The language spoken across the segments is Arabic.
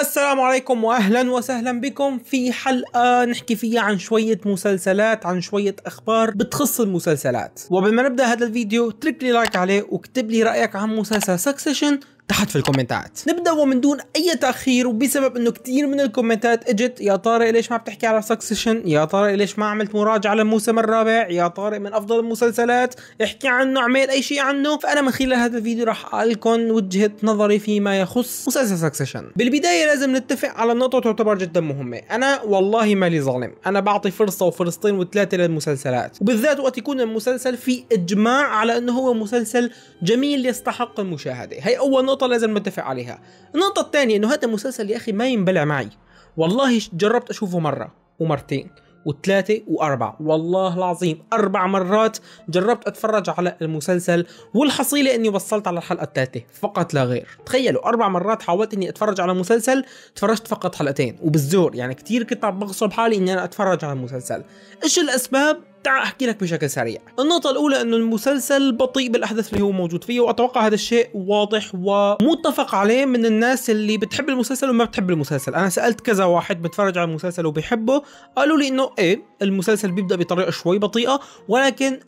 السلام عليكم واهلا وسهلا بكم في حلقه نحكي فيها عن شويه مسلسلات عن شويه اخبار بتخص المسلسلات وقبل ما نبدا هذا الفيديو اترك لي لايك عليه واكتب لي رايك عن مسلسل سكسيشن تحت في الكومنتات نبدا ومن دون اي تاخير وبسبب انه كثير من الكومنتات اجت يا طارق ليش ما بتحكي على سكسيشن يا طارق ليش ما عملت مراجعه للموسم الرابع يا طارق من افضل المسلسلات احكي عنه اعمل اي شيء عنه فانا من خلال هذا الفيديو راح لكم وجهه نظري فيما يخص مسلسل سكسيشن بالبدايه لازم نتفق على نقطه تعتبر جدا مهمه انا والله مالي ظالم انا بعطي فرصه وفرصتين وثلاثه للمسلسلات وبالذات وقت يكون المسلسل في اجماع على انه هو مسلسل جميل يستحق المشاهده هي اول نقطه نقطة لازم ندافع عليها النقطة الثانية انه هذا المسلسل يا اخي ما ينبلع معي والله جربت اشوفه مرة ومرتين وثلاثة وأربعة والله العظيم أربع مرات جربت أتفرج على المسلسل والحصيلة أني وصلت على الحلقة الثالثة فقط لا غير تخيلوا أربع مرات حاولت أني أتفرج على مسلسل تفرجت فقط حلقتين وبالزور يعني كتير كنت عم بغصب حالي أني أنا أتفرج على المسلسل إيش الأسباب تعال احكي لك بشكل سريع النقطه الاولى انه المسلسل بطيء بالاحداث اللي هو موجود فيه واتوقع هذا الشيء واضح ومتفق عليه من الناس اللي بتحب المسلسل وما بتحب المسلسل انا سالت كذا واحد بتفرج على المسلسل وبيحبه قالوا لي انه ايه المسلسل بيبدا بطريقه شوي بطيئه ولكن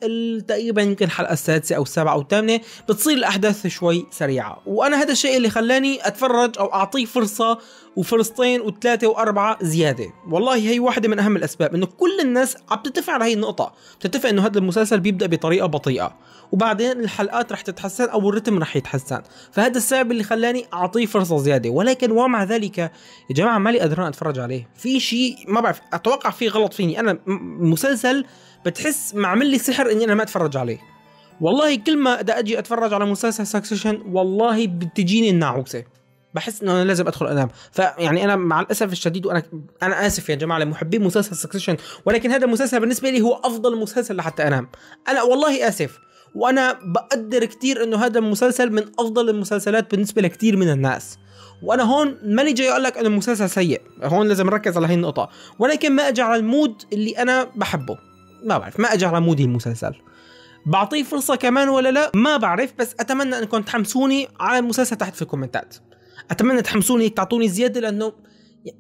تقريبا يمكن الحلقه السادسه او السابعه او الثامنه بتصير الاحداث شوي سريعه وانا هذا الشيء اللي خلاني اتفرج او اعطيه فرصه وفلسطين وثلاثة وأربعة زيادة والله هي واحدة من أهم الأسباب إنه كل الناس عم تتفق على هي النقطة بتتفق إنه هذا المسلسل بيبدأ بطريقة بطيئة وبعدين الحلقات رح تتحسن أو الرتم رح يتحسن فهذا السبب اللي خلاني أعطيه فرصة زيادة ولكن ومع ذلك يا جماعة مالي قدران أتفرج عليه في شيء ما بعرف أتوقع في غلط فيني أنا مسلسل بتحس معمل لي سحر إني أنا ما أتفرج عليه والله كل ما بدي أجي أتفرج على مسلسل ساكسيشن والله بتجيني الناعوسة بحس انه انا لازم ادخل انام فيعني انا مع الاسف الشديد وانا انا اسف يا جماعه لمحبي مسلسل سكسيشن ولكن هذا المسلسل بالنسبه لي هو افضل مسلسل لحتى انام انا والله اسف وانا بقدر كتير انه هذا المسلسل من افضل المسلسلات بالنسبه لكتير من الناس وانا هون ماني جاي اقول لك انه المسلسل سيء هون لازم نركز على هي النقطه ولكن ما اجى على المود اللي انا بحبه ما بعرف ما اجى على مودي المسلسل بعطيه فرصه كمان ولا لا ما بعرف بس اتمنى انكم تحمسوني على المسلسل تحت في الكومنتات اتمنى تحمسوني تعطوني زياده لانه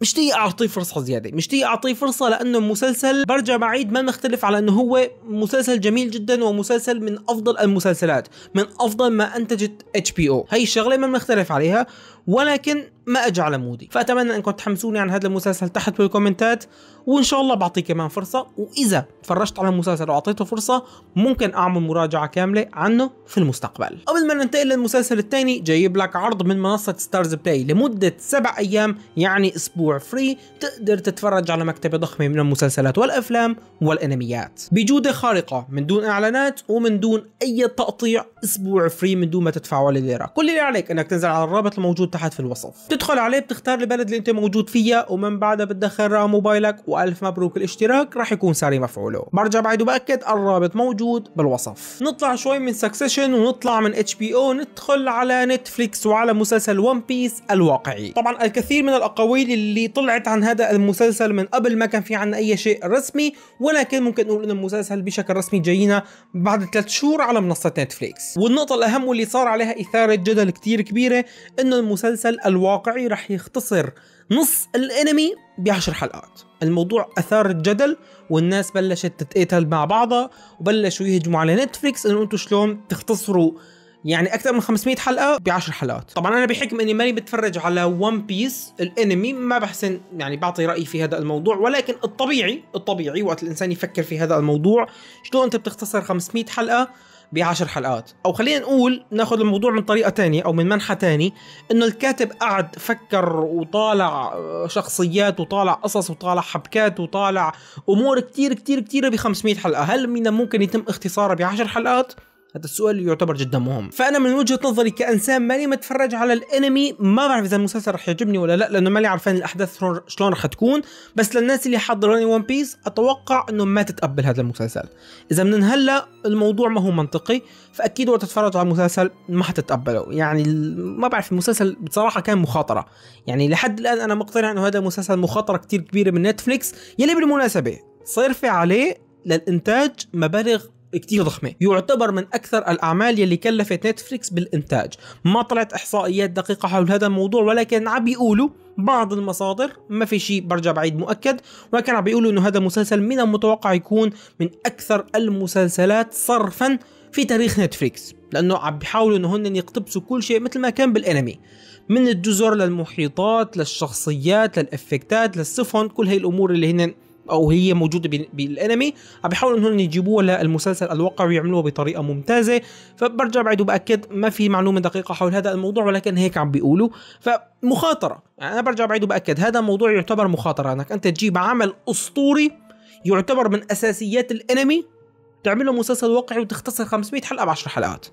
مش تي اعطيه فرصه زياده مش تي اعطيه فرصه لانه مسلسل برجع بعيد ما نختلف على انه هو مسلسل جميل جدا ومسلسل من افضل المسلسلات من افضل ما انتجت اتش بي او هي الشغله ما نختلف عليها ولكن ما اجى على مودي فاتمنى انكم تحمسوني عن هذا المسلسل تحت بالكومنتات وان شاء الله بعطيه كمان فرصه واذا تفرجت على المسلسل واعطيته فرصه ممكن اعمل مراجعه كامله عنه في المستقبل قبل ما ننتقل للمسلسل الثاني جايب لك عرض من منصه ستارز بلاي لمده سبع ايام يعني اسبوع فري تقدر تتفرج على مكتبه ضخمه من المسلسلات والافلام والانميات بجوده خارقه من دون اعلانات ومن دون اي تقطيع اسبوع فري من دون ما تدفع ولا ليره كل اللي عليك انك تنزل على الرابط الموجود تحت في الوصف بتدخل عليه بتختار البلد اللي انت موجود فيها ومن بعدها بتدخل رقم موبايلك والف مبروك الاشتراك راح يكون ساري مفعوله برجع بعد وباكد الرابط موجود بالوصف نطلع شوي من سكسيشن ونطلع من اتش بي او ندخل على نتفليكس وعلى مسلسل ون بيس الواقعي طبعا الكثير من الاقاويل اللي طلعت عن هذا المسلسل من قبل ما كان في عنا اي شيء رسمي ولكن ممكن نقول ان المسلسل بشكل رسمي جايينا بعد ثلاث شهور على منصه نتفليكس والنقطه الاهم واللي صار عليها اثاره جدل كتير كبيره انه المسلسل الواقعي الواقعي رح يختصر نص الانمي بعشر حلقات الموضوع اثار الجدل والناس بلشت تتقاتل مع بعضها وبلشوا يهجموا على نتفليكس انه انتم شلون تختصروا يعني اكثر من 500 حلقه بعشر حلقات طبعا انا بحكم اني ماني بتفرج على ون بيس الانمي ما بحسن يعني بعطي رايي في هذا الموضوع ولكن الطبيعي الطبيعي وقت الانسان يفكر في هذا الموضوع شلون انت بتختصر 500 حلقه بعشر حلقات او خلينا نقول ناخذ الموضوع من طريقه تانية او من منحى تاني انه الكاتب قعد فكر وطالع آه، شخصيات وطالع قصص وطالع حبكات وطالع امور كتير كتير كتيره ب 500 حلقه هل من ممكن يتم اختصارها بعشر حلقات هذا السؤال يعتبر جدا مهم فانا من وجهه نظري كانسان ماني متفرج على الانمي ما بعرف اذا المسلسل رح يعجبني ولا لا لانه مالي عارفين الاحداث شلون رح تكون بس للناس اللي حضروني ون بيس اتوقع انه ما تتقبل هذا المسلسل اذا من هلا الموضوع ما هو منطقي فاكيد وقت تتفرج على المسلسل ما حتتقبله يعني ما بعرف المسلسل بصراحه كان مخاطره يعني لحد الان انا مقتنع انه هذا المسلسل مخاطره كتير كبيره من نتفليكس يلي بالمناسبه صرفي عليه للإنتاج مبالغ كتير ضخمة يعتبر من أكثر الأعمال يلي كلفت نتفليكس بالإنتاج ما طلعت إحصائيات دقيقة حول هذا الموضوع ولكن عم بيقولوا بعض المصادر ما في شيء برجع بعيد مؤكد ولكن عم بيقولوا انه هذا المسلسل من المتوقع يكون من اكثر المسلسلات صرفا في تاريخ نتفليكس لانه عم بيحاولوا انه هن يقتبسوا كل شيء مثل ما كان بالانمي من الجزر للمحيطات للشخصيات للافكتات للسفن كل هاي الامور اللي هن او هي موجوده بالانمي عم بيحاولوا انهم يجيبوها للمسلسل الواقع ويعملوها بطريقه ممتازه فبرجع بعد وباكد ما في معلومه دقيقه حول هذا الموضوع ولكن هيك عم بيقولوا فمخاطره يعني انا برجع بعد وباكد هذا الموضوع يعتبر مخاطره انك انت تجيب عمل اسطوري يعتبر من اساسيات الانمي تعمله له مسلسل واقعي وتختصر 500 حلقه ب 10 حلقات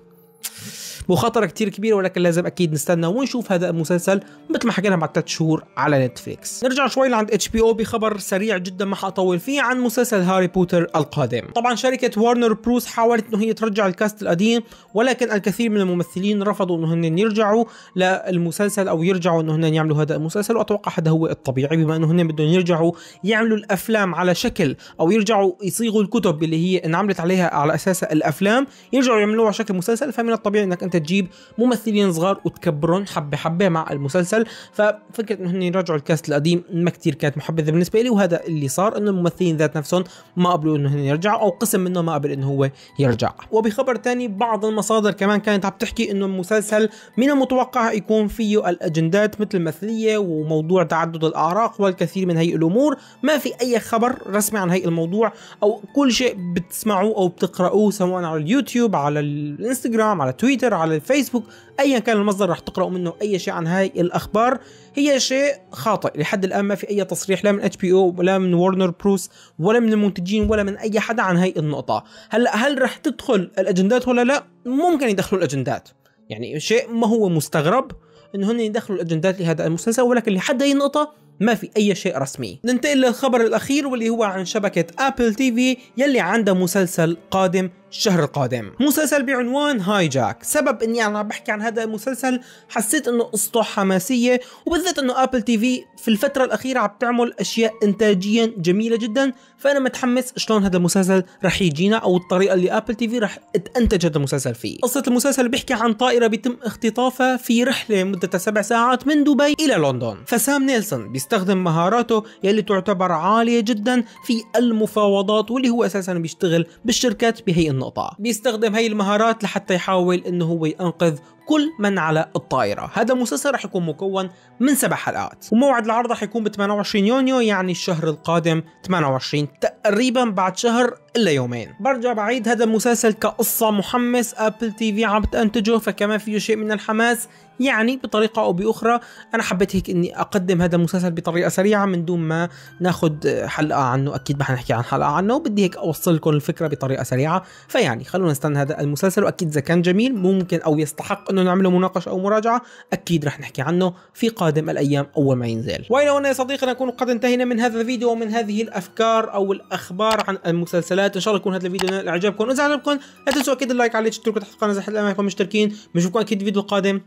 مخاطره كتير كبيره ولكن لازم اكيد نستنى ونشوف هذا المسلسل مثل ما حكينا بعد ثلاث شهور على نتفليكس نرجع شوي لعند اتش بي او بخبر سريع جدا ما حاطول فيه عن مسلسل هاري بوتر القادم طبعا شركه وارنر بروس حاولت انه هي ترجع الكاست القديم ولكن الكثير من الممثلين رفضوا انه هن يرجعوا للمسلسل او يرجعوا انه هن يعملوا هذا المسلسل واتوقع هذا هو الطبيعي بما انه هن بدهم يرجعوا يعملوا الافلام على شكل او يرجعوا يصيغوا الكتب اللي هي انعملت عليها على اساسها الافلام يرجعوا يعملوها على شكل مسلسل فمن الطبيعي انك انت تجيب ممثلين صغار وتكبرهم حبه حبه مع المسلسل ففكره انه هن يرجعوا الكاست القديم ما كتير كانت محبذه بالنسبه لي وهذا اللي صار انه الممثلين ذات نفسهم ما قبلوا انه هن يرجعوا او قسم منهم ما قبل انه هو يرجع وبخبر تاني بعض المصادر كمان كانت عم تحكي انه المسلسل من المتوقع يكون فيه الاجندات مثل المثليه وموضوع تعدد الاعراق والكثير من هي الامور ما في اي خبر رسمي عن هي الموضوع او كل شيء بتسمعوه او بتقرأوه سواء على اليوتيوب على الانستغرام على تويتر على على الفيسبوك ايا كان المصدر راح تقرأوا منه اي شيء عن هاي الاخبار هي شيء خاطئ لحد الان ما في اي تصريح لا من اتش بي او ولا من ورنر بروس ولا من المنتجين ولا من اي حدا عن هاي النقطة هلا هل راح تدخل الاجندات ولا لا ممكن يدخلوا الاجندات يعني شيء ما هو مستغرب ان هن يدخلوا الاجندات لهذا المسلسل ولكن لحد هاي النقطة ما في اي شيء رسمي ننتقل للخبر الاخير واللي هو عن شبكه ابل تي في يلي عندها مسلسل قادم الشهر القادم مسلسل بعنوان هاي جاك سبب اني انا بحكي عن هذا المسلسل حسيت انه قصته حماسيه وبالذات انه ابل تي في في الفتره الاخيره عم تعمل اشياء انتاجيا جميله جدا فانا متحمس شلون هذا المسلسل رح يجينا او الطريقه اللي ابل تي في رح تنتج هذا المسلسل فيه قصه المسلسل بيحكي عن طائره بيتم اختطافها في رحله مدتها سبع ساعات من دبي الى لندن فسام نيلسون بيستخدم مهاراته يلي تعتبر عاليه جدا في المفاوضات واللي هو اساسا بيشتغل بالشركات بهي النقطة بيستخدم هاي المهارات لحتى يحاول انه هو ينقذ كل من على الطائرة هذا المسلسل رح يكون مكون من سبع حلقات وموعد العرض رح يكون ب 28 يونيو يعني الشهر القادم 28 تقريبا بعد شهر الا يومين برجع بعيد هذا المسلسل كقصة محمس ابل تي في عم تنتجه فكمان فيه شيء من الحماس يعني بطريقة أو بأخرى أنا حبيت هيك إني أقدم هذا المسلسل بطريقة سريعة من دون ما ناخد حلقة عنه أكيد ما حنحكي عن حلقة عنه وبدي هيك أوصل لكم الفكرة بطريقة سريعة فيعني خلونا نستنى هذا المسلسل وأكيد إذا كان جميل ممكن أو يستحق انه نعمله مناقشه او مراجعه اكيد رح نحكي عنه في قادم الايام اول ما ينزل والى هنا يا صديقي نكون قد انتهينا من هذا الفيديو ومن هذه الافكار او الاخبار عن المسلسلات ان شاء الله يكون هذا الفيديو نال اعجابكم اذا عجبكم لا تنسوا اكيد اللايك عليه تشتركوا تحت القناه اذا حد الان مشتركين بنشوفكم اكيد فيديو قادم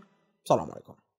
السلام عليكم